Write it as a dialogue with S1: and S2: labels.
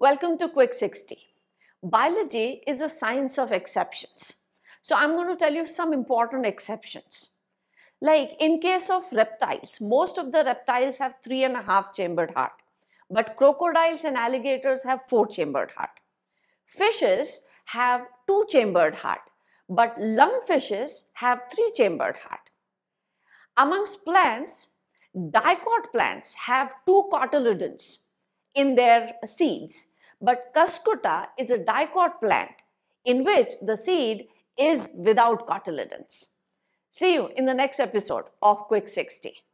S1: Welcome to Quick 60. Biology is a science of exceptions. So I'm going to tell you some important exceptions. Like in case of reptiles, most of the reptiles have three and a half chambered heart. But crocodiles and alligators have four chambered heart. Fishes have two chambered heart. But lungfishes have three chambered heart. Amongst plants, dicot plants have two cotyledons in their seeds but Cascota is a dicot plant in which the seed is without cotyledons. See you in the next episode of Quick 60.